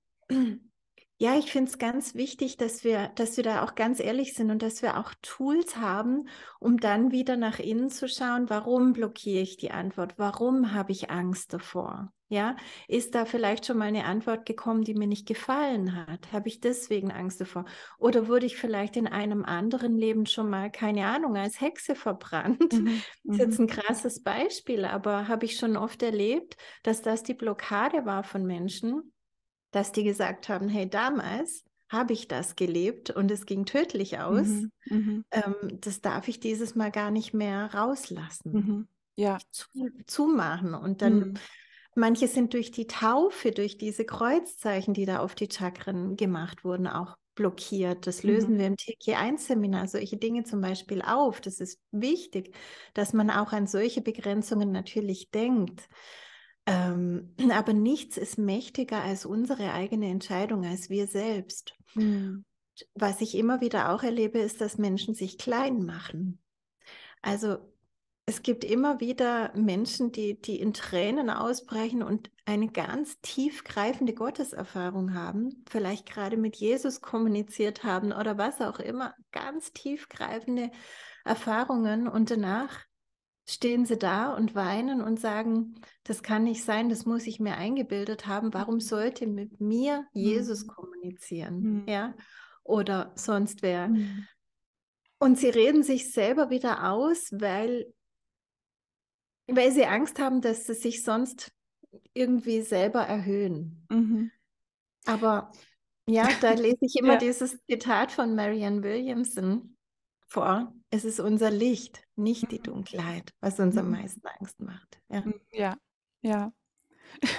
ja, ich finde es ganz wichtig, dass wir, dass wir da auch ganz ehrlich sind und dass wir auch Tools haben, um dann wieder nach innen zu schauen, warum blockiere ich die Antwort? Warum habe ich Angst davor? Ja, ist da vielleicht schon mal eine Antwort gekommen, die mir nicht gefallen hat? Habe ich deswegen Angst davor? Oder wurde ich vielleicht in einem anderen Leben schon mal, keine Ahnung, als Hexe verbrannt? Mhm. [laughs] Ist jetzt mhm. ein krasses Beispiel, aber habe ich schon oft erlebt, dass das die Blockade war von Menschen, dass die gesagt haben, hey, damals habe ich das gelebt und es ging tödlich aus. Mhm, mhm. ähm, das darf ich dieses Mal gar nicht mehr rauslassen. Mhm, ja. Zu, zumachen. Und dann, mhm. manche sind durch die Taufe, durch diese Kreuzzeichen, die da auf die Chakren gemacht wurden, auch blockiert. Das mhm. lösen wir im tk 1 seminar solche Dinge zum Beispiel auf. Das ist wichtig, dass man auch an solche Begrenzungen natürlich denkt. Ähm, [clears throat] aber nichts ist mächtiger als unsere eigene Entscheidung, als wir selbst. Mhm. Was ich immer wieder auch erlebe, ist, dass Menschen sich klein machen. Also es gibt immer wieder Menschen, die, die in Tränen ausbrechen und eine ganz tiefgreifende Gotteserfahrung haben, vielleicht gerade mit Jesus kommuniziert haben oder was auch immer, ganz tiefgreifende Erfahrungen und danach stehen sie da und weinen und sagen, das kann nicht sein, das muss ich mir eingebildet haben, warum mhm. sollte mit mir Jesus mhm. kommunizieren? Mhm. Ja? Oder sonst wer. Mhm. Und sie reden sich selber wieder aus, weil, weil sie Angst haben, dass sie sich sonst irgendwie selber erhöhen. Mhm. Aber ja, da [laughs] lese ich immer ja. dieses Zitat von Marianne Williamson vor es ist unser Licht, nicht die mhm. Dunkelheit, was uns am mhm. meisten Angst macht. Ja, mhm, ja. ja. [laughs]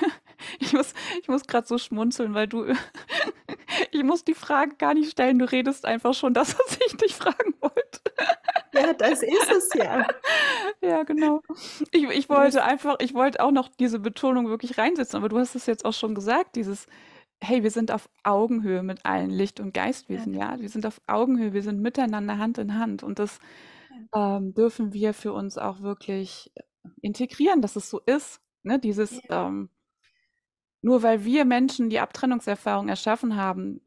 Ich muss, ich muss gerade so schmunzeln, weil du, [laughs] ich muss die Frage gar nicht stellen, du redest einfach schon das, [laughs] was ich dich fragen wollte. Ja, das ist es ja. Ja, genau. Ich, ich wollte einfach, ich wollte auch noch diese Betonung wirklich reinsetzen, aber du hast es jetzt auch schon gesagt, dieses, hey, wir sind auf Augenhöhe mit allen Licht- und Geistwesen, ja. ja. Wir sind auf Augenhöhe, wir sind miteinander Hand in Hand. Und das ja. ähm, dürfen wir für uns auch wirklich äh, integrieren, dass es so ist. Ne? Dieses, ja. ähm, nur weil wir Menschen die Abtrennungserfahrung erschaffen haben,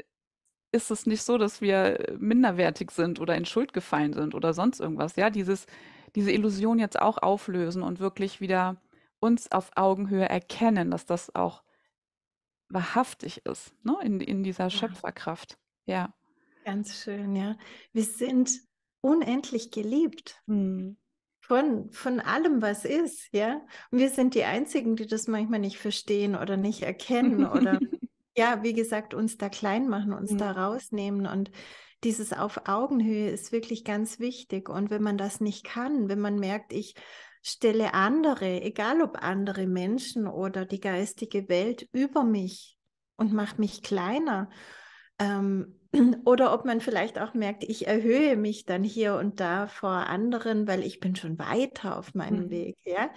ist es nicht so, dass wir äh, minderwertig sind oder in Schuld gefallen sind oder sonst irgendwas. Ja, dieses, diese Illusion jetzt auch auflösen und wirklich wieder uns auf Augenhöhe erkennen, dass das auch wahrhaftig ist, ne? in, in dieser Schöpferkraft. Ja. Ganz schön, ja. Wir sind unendlich geliebt. Mhm. Von, von allem, was ist, ja. Und wir sind die Einzigen, die das manchmal nicht verstehen oder nicht erkennen oder, [laughs] ja, wie gesagt, uns da klein machen, uns mhm. da rausnehmen. Und dieses auf Augenhöhe ist wirklich ganz wichtig. Und wenn man das nicht kann, wenn man merkt, ich stelle andere, egal ob andere Menschen oder die geistige Welt über mich und mache mich kleiner. Ähm, [clears throat] oder ob man vielleicht auch merkt, ich erhöhe mich dann hier und da vor anderen, weil ich bin schon weiter auf meinem mhm. Weg. Ja?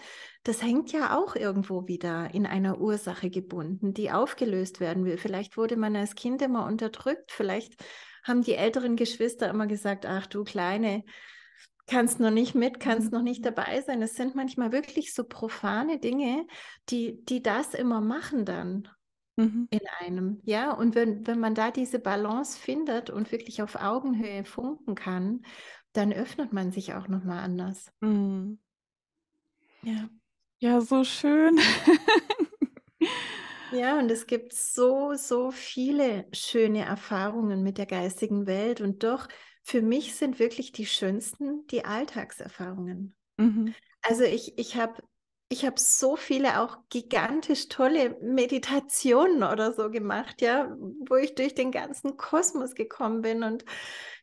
Das hängt ja auch irgendwo wieder in einer Ursache gebunden, die aufgelöst werden will. Vielleicht wurde man als Kind immer unterdrückt, vielleicht haben die älteren Geschwister immer gesagt, ach du kleine, kannst noch nicht mit, kannst mhm. noch nicht dabei sein. Es sind manchmal wirklich so profane Dinge, die, die das immer machen dann mhm. in einem. Ja, und wenn, wenn man da diese Balance findet und wirklich auf Augenhöhe funken kann, dann öffnet man sich auch nochmal anders. Mhm. Ja. Ja, so schön. [laughs] Ja, und es gibt so, so viele schöne Erfahrungen mit der geistigen Welt und doch für mich sind wirklich die schönsten die Alltagserfahrungen. Mhm. Also ich, ich habe ich habe so viele auch gigantisch tolle Meditationen oder so gemacht, ja, wo ich durch den ganzen Kosmos gekommen bin und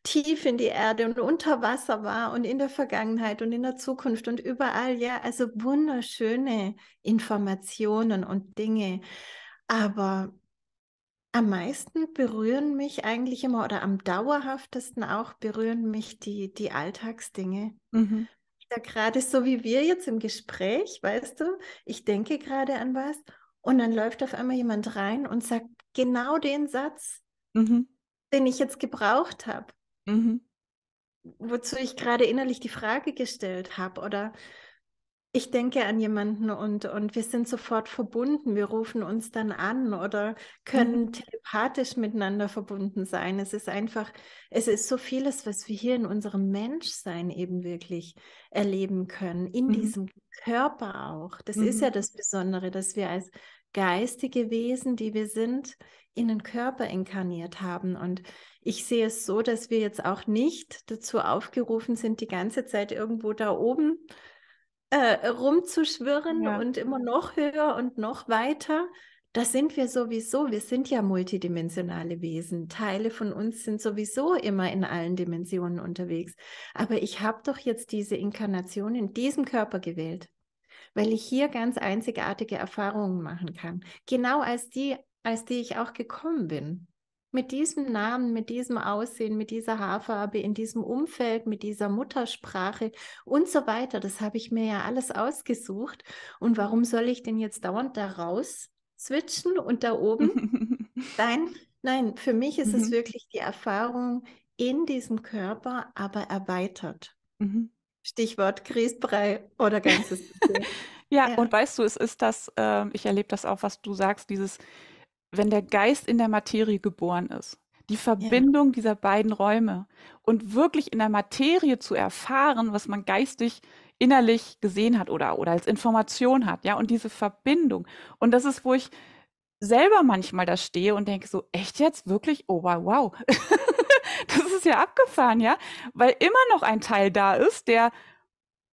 tief in die Erde und unter Wasser war und in der Vergangenheit und in der Zukunft und überall, ja, also wunderschöne Informationen und Dinge. Aber am meisten berühren mich eigentlich immer oder am dauerhaftesten auch berühren mich die, die Alltagsdinge. Mhm. Ja, gerade so wie wir jetzt im Gespräch, weißt du, ich denke gerade an was und dann läuft auf einmal jemand rein und sagt genau den Satz, mhm. den ich jetzt gebraucht habe. Mhm. Wozu ich gerade innerlich die Frage gestellt habe oder ich denke an jemanden und, und wir sind sofort verbunden. Wir rufen uns dann an oder können mhm. telepathisch miteinander verbunden sein. Es ist einfach, es ist so vieles, was wir hier in unserem Menschsein eben wirklich erleben können, in mhm. diesem Körper auch. Das mhm. ist ja das Besondere, dass wir als geistige Wesen, die wir sind, in den Körper inkarniert haben. Und ich sehe es so, dass wir jetzt auch nicht dazu aufgerufen sind, die ganze Zeit irgendwo da oben zu äh, rumzuschwirren ja. und immer noch höher und noch weiter. Das sind wir sowieso. Wir sind ja multidimensionale Wesen. Teile von uns sind sowieso immer in allen Dimensionen unterwegs. Aber ich habe doch jetzt diese Inkarnation in diesem Körper gewählt, weil ich hier ganz einzigartige Erfahrungen machen kann. Genau als die, als die ich auch gekommen bin mit diesem Namen, mit diesem Aussehen, mit dieser Haarfarbe, in diesem Umfeld, mit dieser Muttersprache und so weiter. Das habe ich mir ja alles ausgesucht. Und warum soll ich denn jetzt dauernd da raus switchen und da oben? [laughs] nein, nein, für mich ist mhm. es wirklich die Erfahrung in diesem Körper, aber erweitert. Mhm. Stichwort Grießbrei oder ganzes. [laughs] ja, ja, und weißt du, es ist das, äh, ich erlebe das auch, was du sagst, dieses wenn der Geist in der Materie geboren ist. Die Verbindung ja. dieser beiden Räume und wirklich in der Materie zu erfahren, was man geistig innerlich gesehen hat oder, oder als Information hat, ja, und diese Verbindung. Und das ist, wo ich selber manchmal da stehe und denke so, echt jetzt wirklich? Oh, wow. wow. [laughs] das ist ja abgefahren, ja, weil immer noch ein Teil da ist, der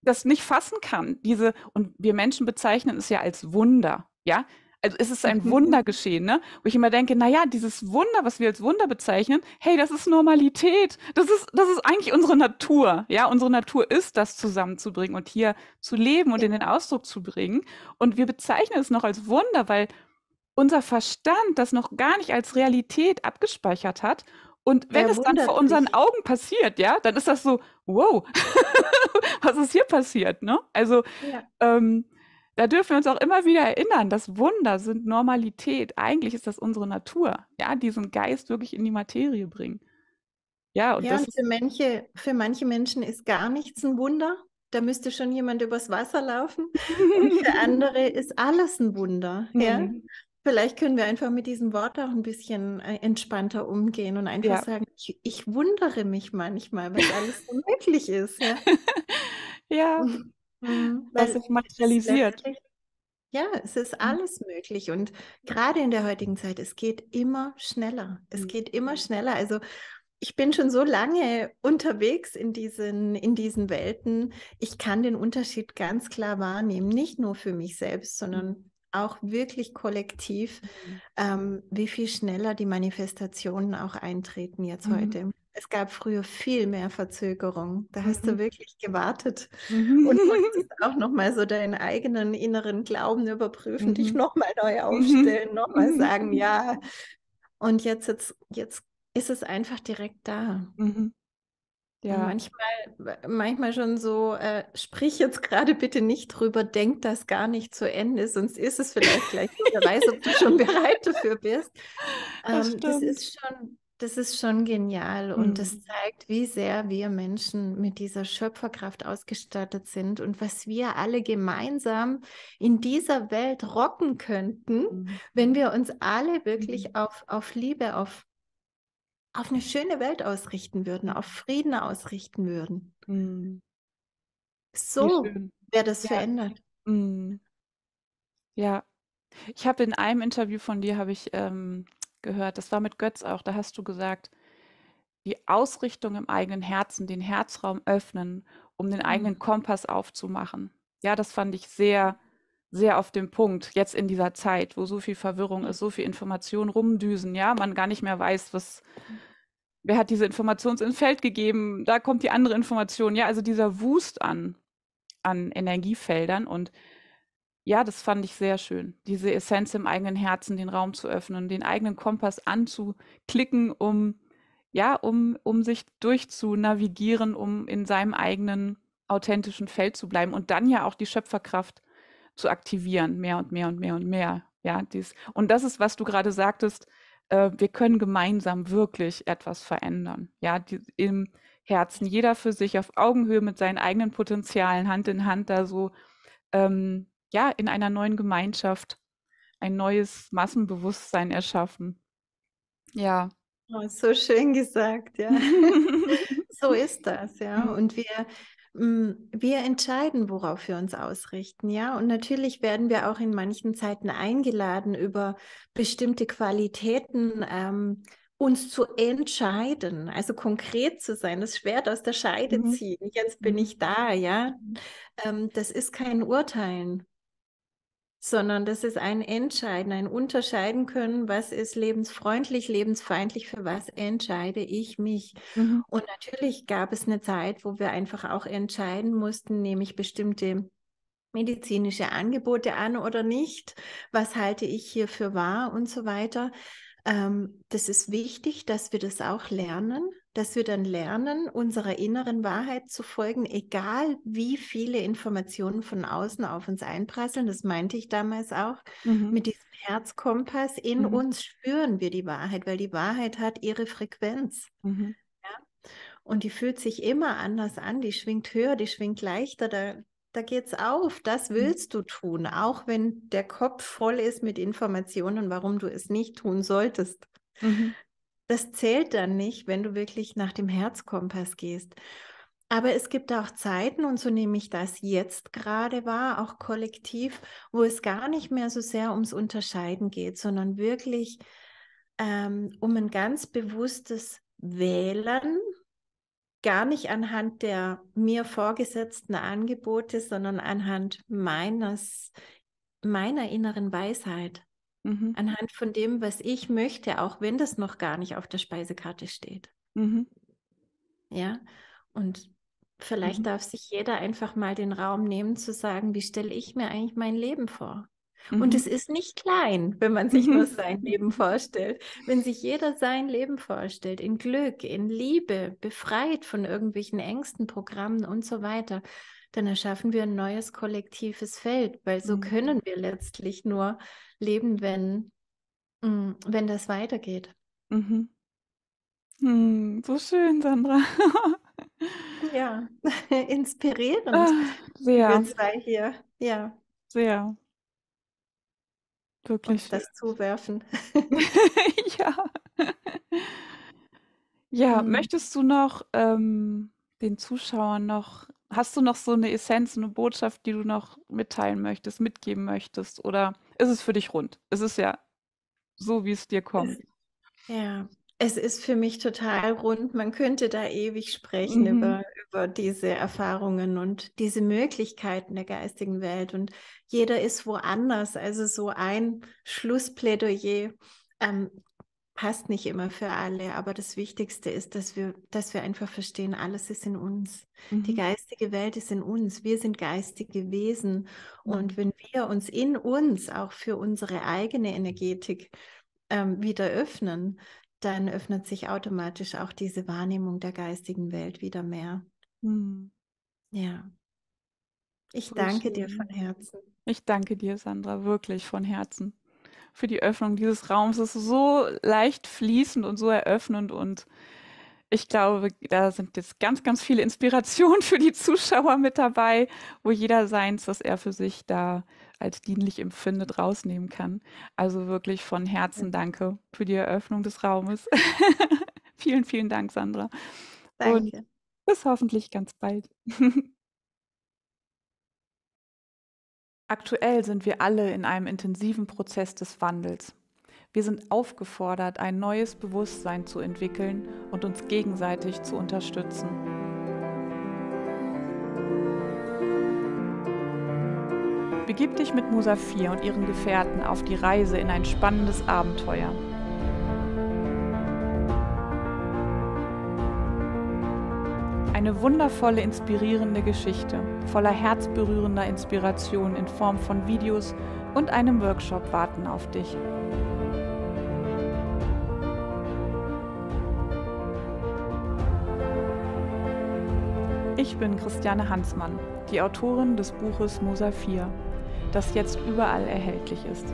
das nicht fassen kann. Diese, und wir Menschen bezeichnen es ja als Wunder, ja, also es ist ein mhm. Wunder geschehen, ne? Wo ich immer denke, naja, dieses Wunder, was wir als Wunder bezeichnen, hey, das ist Normalität. Das ist, das ist eigentlich unsere Natur. Ja, unsere Natur ist, das zusammenzubringen und hier zu leben und in den Ausdruck zu bringen. Und wir bezeichnen es noch als Wunder, weil unser Verstand das noch gar nicht als Realität abgespeichert hat. Und wenn es dann vor unseren mich. Augen passiert, ja, dann ist das so, wow, [laughs] was ist hier passiert, ne? Also, ja. ähm, da dürfen wir uns auch immer wieder erinnern, dass Wunder sind Normalität. Eigentlich ist das unsere Natur, ja, diesen Geist wirklich in die Materie bringen. Ja, und, ja, und für, manche, für manche Menschen ist gar nichts ein Wunder. Da müsste schon jemand übers Wasser laufen. Und für [laughs] andere ist alles ein Wunder. Ja? Mhm. Vielleicht können wir einfach mit diesem Wort auch ein bisschen äh, entspannter umgehen und einfach ja. sagen, ich, ich, wundere mich manchmal, weil alles so möglich ist. Ja. [laughs] ja. [laughs] mhm. was also sich materialisiert. Ja, es ist mhm. alles möglich und gerade in der heutigen Zeit, es geht immer schneller. Es mhm. geht immer mhm. schneller. Also ich bin schon so lange unterwegs in diesen, in diesen Welten. Ich kann den Unterschied ganz klar wahrnehmen, nicht nur für mich selbst, sondern auch wirklich kollektiv, ähm, wie viel schneller die Manifestationen auch eintreten jetzt mhm. heute. Es gab früher viel mehr Verzögerung. Da mhm. hast du mhm. wirklich gewartet mhm. und musstest [laughs] auch nochmal so deinen eigenen inneren Glauben überprüfen, mhm. dich nochmal neu mhm. aufstellen, nochmal mhm. sagen, ja. Und jetzt, jetzt, jetzt ist es einfach direkt da. Ja. Manchmal, manchmal schon so, äh, sprich jetzt gerade bitte nicht drüber, denk das gar nicht zu Ende, sonst ist es vielleicht gleich, wer weiß, ob du schon [laughs] bereit dafür bist. Ähm, das, das, ist schon das ist schon genial und mhm. das zeigt, wie sehr wir Menschen mit dieser Schöpferkraft ausgestattet sind und was wir alle gemeinsam in dieser Welt rocken könnten, mhm. wenn wir uns alle wirklich mhm. auf, auf Liebe, auf, auf eine schöne Welt ausrichten würden, auf Frieden ausrichten würden. Mhm. So wäre das ja. verändert. Mhm. Ja. Ich habe in einem Interview von dir, habe ich... Ähm gehört. Das war mit Götz auch. Da hast du gesagt, die Ausrichtung im eigenen Herzen, den Herzraum öffnen, um den eigenen mhm. Kompass aufzumachen. Ja, das fand ich sehr, sehr auf dem Punkt, jetzt in dieser Zeit, wo so viel Verwirrung ist, so viel Information rumdüsen, ja, man gar nicht mehr weiß, was, wer hat diese Information ins Feld gegeben, da kommt die andere Information, ja, also dieser Wust an, an Energiefeldern und ja, das fand ich sehr schön. Diese Essenz im eigenen Herzen, den Raum zu öffnen, den eigenen Kompass anzuklicken, um ja, um um sich durchzunavigieren, um in seinem eigenen authentischen Feld zu bleiben und dann ja auch die Schöpferkraft zu aktivieren, mehr und mehr und mehr und mehr. Ja, dies und das ist, was du gerade sagtest. Äh, wir können gemeinsam wirklich etwas verändern. Ja, die, im Herzen jeder für sich auf Augenhöhe mit seinen eigenen Potenzialen Hand in Hand da so ähm, ja, in einer neuen Gemeinschaft ein neues Massenbewusstsein erschaffen. Ja. Oh, so schön gesagt, ja. [laughs] so ist das, ja. Mhm. Und wir, mm, wir entscheiden, worauf wir uns ausrichten, ja. Und natürlich werden wir auch in manchen Zeiten eingeladen, über bestimmte Qualitäten ähm, uns zu entscheiden, also konkret zu sein, das Schwert aus der Scheide mhm. ziehen. Jetzt bin mhm. ich da, ja. Mhm. Ähm, das ist kein Urteilen sondern das ist ein Entscheiden, ein Unterscheiden können, was ist lebensfreundlich, lebensfeindlich, für was entscheide ich mich. Mhm. Und natürlich gab es eine Zeit, wo wir einfach auch entscheiden mussten, nehme ich bestimmte medizinische Angebote an oder nicht, was halte ich hier für wahr und so weiter. Ähm, das ist wichtig, dass wir das auch lernen, dass wir dann lernen, unserer inneren Wahrheit zu folgen, egal wie viele Informationen von außen auf uns einprasseln. Das meinte ich damals auch. Mhm. Mit diesem Herzkompass in mhm. uns spüren wir die Wahrheit, weil die Wahrheit hat ihre Frequenz. Mhm. Ja? Und die fühlt sich immer anders an, die schwingt höher, die schwingt leichter, da, da es auf, das mhm. willst du tun, auch wenn der Kopf voll ist mit Informationen, warum du es nicht tun solltest. Mhm. Das zählt dann nicht, wenn du wirklich nach dem Herzkompass gehst. Aber es gibt auch Zeiten, und so nehme ich das jetzt gerade wahr, auch kollektiv, wo es gar nicht mehr so sehr ums Unterscheiden geht, sondern wirklich ähm, um ein ganz bewusstes Wählen, gar nicht anhand der mir vorgesetzten Angebote, sondern anhand meines, meiner inneren Weisheit. Mhm. Anhand von dem, was ich möchte, auch wenn das noch gar nicht auf der Speisekarte steht. Mhm. Ja, und vielleicht mhm. darf sich jeder einfach mal den Raum nehmen, zu sagen, wie stelle ich mir eigentlich mein Leben vor? Und mhm. es ist nicht klein, wenn man sich nur sein [laughs] Leben vorstellt. Wenn sich jeder sein Leben vorstellt, in Glück, in Liebe, befreit von irgendwelchen Ängsten, Programmen und so weiter, dann erschaffen wir ein neues kollektives Feld, weil so mhm. können wir letztlich nur leben, wenn, mm, wenn das weitergeht. Mhm. Hm, so schön, Sandra. [laughs] ja, [laughs] inspirierend. Ah, sehr. Wir zwei hier. Ja. Sehr. Wirklich. Und das zuwerfen. [laughs] ja. Ja, mhm. möchtest du noch ähm, den Zuschauern noch hast du noch so eine Essenz, eine Botschaft, die du noch mitteilen möchtest, mitgeben möchtest? Oder ist es für dich rund? Es ist ja so, wie es dir kommt. ja, es ist für mich total rund. Man könnte da ewig sprechen mhm. über, über diese Erfahrungen und diese Möglichkeiten der geistigen Welt. Und jeder ist woanders. Also so ein Schlussplädoyer. Ähm, passt nicht immer für alle, aber das Wichtigste ist, dass wir, dass wir einfach verstehen, alles ist in uns. Mhm. Die geistige Welt ist in uns. Wir sind geistige Wesen. Mhm. Und wenn wir uns in uns auch für unsere eigene Energetik ähm, wieder öffnen, dann öffnet sich automatisch auch diese Wahrnehmung der geistigen Welt wieder mehr. Mhm. Ja. Ich danke dir von Herzen. Ich danke dir, Sandra, wirklich von Herzen für die Öffnung dieses Raums. Es ist so leicht fließend und so eröffnend und ich glaube, da sind jetzt ganz, ganz viele Inspirationen [laughs] für die Zuschauer mit dabei, wo jeder seins, was er für sich da als dienlich empfindet, rausnehmen kann. Also wirklich von Herzen danke für die Eröffnung des Raumes. [laughs] vielen, vielen Dank, Sandra. Danke. Und bis hoffentlich ganz bald. [laughs] Aktuell sind wir alle in einem intensiven Prozess des Wandels. Wir sind aufgefordert, ein neues Bewusstsein zu entwickeln und uns gegenseitig zu unterstützen. Begib dich mit Musafir und ihren Gefährten auf die Reise in ein spannendes Abenteuer. Eine wundervolle, inspirierende Geschichte voller herzberührender Inspiration in Form von Videos und einem Workshop warten auf dich. Ich bin Christiane Hansmann, die Autorin des Buches Musafir, das jetzt überall erhältlich ist.